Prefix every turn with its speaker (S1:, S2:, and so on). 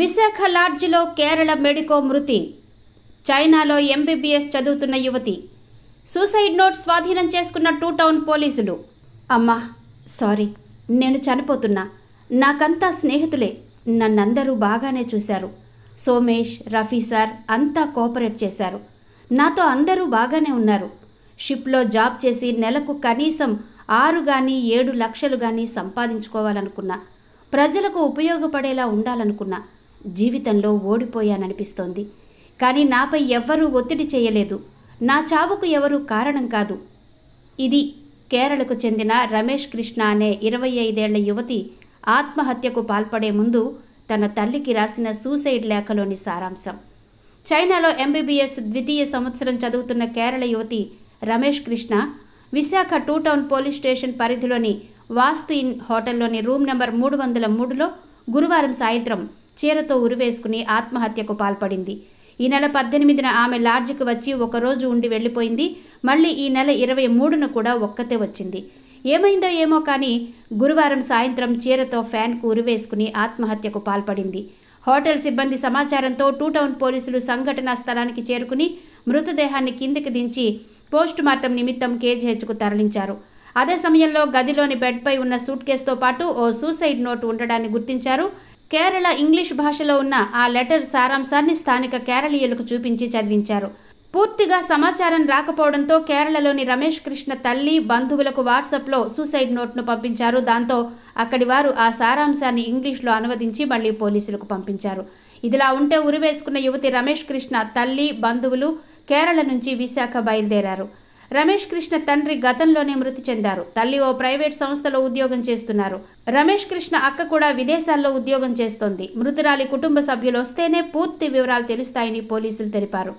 S1: Visakha లాడ్జ్లో Kerala medico మృతి చైనాలో MBBS చదువుతున్న యువతి సూసైడ్ నోట్ స్వాధీనం చేసుకున్న టూ టౌన్ పోలీసులు అమ్మా సారీ నేను చనిపోతున్నా నాకంతా స్నేహితులే నన్నందరూ బాగానే చూశారు సోమేష్ రఫీ సార్ అంతా కోఆపరేట్ చేశారు నాతో అందరూ బాగానే ఉన్నారు షిప్లో జాబ్ చేసి నెలకు కనీసం ఆరు కానీ ఏడు లక్షలు కానీ సంపాదించుకోవాలనుకున్నా ప్రజలకు ఉపయోగపడేలా ఉండాలనుకున్నా జీవితంలో ఓడిపోయాననిపిస్తోంది కానీ నాపై ఎవ్వరూ ఒత్తిడి చేయలేదు నా చావుకు ఎవరూ కారణం కాదు ఇది కేరళకు చెందిన రమేష్ కృష్ణ అనే ఇరవై ఐదేళ్ల యువతి ఆత్మహత్యకు పాల్పడే ముందు తన తల్లికి రాసిన సూసైడ్ లేఖలోని సారాంశం చైనాలో ఎంబీబీఎస్ ద్వితీయ సంవత్సరం చదువుతున్న కేరళ యువతి Ramesh Krishna Visakha two town police station పరిధిలోని వాస్తు ఇన్ హోటల్లోని రూమ్ నెంబర్ మూడు వందల మూడులో గురువారం సాయంత్రం చీరతో ఉరివేసుకుని ఆత్మహత్యకు పాల్పడింది ఈ నెల పద్దెనిమిదిన ఆమె లాడ్జ్కి వచ్చి ఒకరోజు ఉండి వెళ్ళిపోయింది మళ్ళీ ఈ నెల ఇరవై మూడున కూడా ఒక్కతే వచ్చింది ఏమైందో ఏమో కానీ గురువారం సాయంత్రం చీరతో ఫ్యాన్కు ఉరివేసుకుని ఆత్మహత్యకు పాల్పడింది హోటల్ సిబ్బంది సమాచారంతో టూ టౌన్ పోలీసులు సంఘటనా స్థలానికి చేరుకుని మృతదేహాన్ని కిందకి దించి పోస్ట్ మార్టం నిమిత్తం కేజీహెచ్కు తరలించారు అదే సమయంలో గదిలోని బెడ్పై ఉన్న సూట్ కేసుతో పాటు ఓ సూసైడ్ నోట్ ఉండడాన్ని గుర్తించారు కేరళ ఇంగ్లీష్ భాషలో ఉన్న ఆ లెటర్ సారాంశాన్ని స్థానిక కేరళీయులకు చూపించి చదివించారు పూర్తిగా సమాచారం రాకపోవడంతో కేరళలోని రమేష్ కృష్ణ తల్లి బంధువులకు వాట్సాప్లో సూసైడ్ నోట్ను పంపించారు దాంతో అక్కడి వారు ఆ సారాంశాన్ని ఇంగ్లీష్లో అనువదించి మళ్లీ పోలీసులకు పంపించారు ఇదిలా ఉంటే ఉరివేసుకున్న యువతి రమేష్ కృష్ణ తల్లి బంధువులు కేరళ నుంచి విశాఖ బయలుదేరారు రమేష్ కృష్ణ తండ్రి గతంలోనే మృతి చెందారు తల్లి ఓ ప్రైవేట్ సంస్థలో ఉద్యోగం చేస్తున్నారు రమేష్ కృష్ణ అక్క కూడా విదేశాల్లో ఉద్యోగం చేస్తోంది మృతురాలి కుటుంబ సభ్యులు వస్తేనే పూర్తి వివరాలు తెలుస్తాయని పోలీసులు తెలిపారు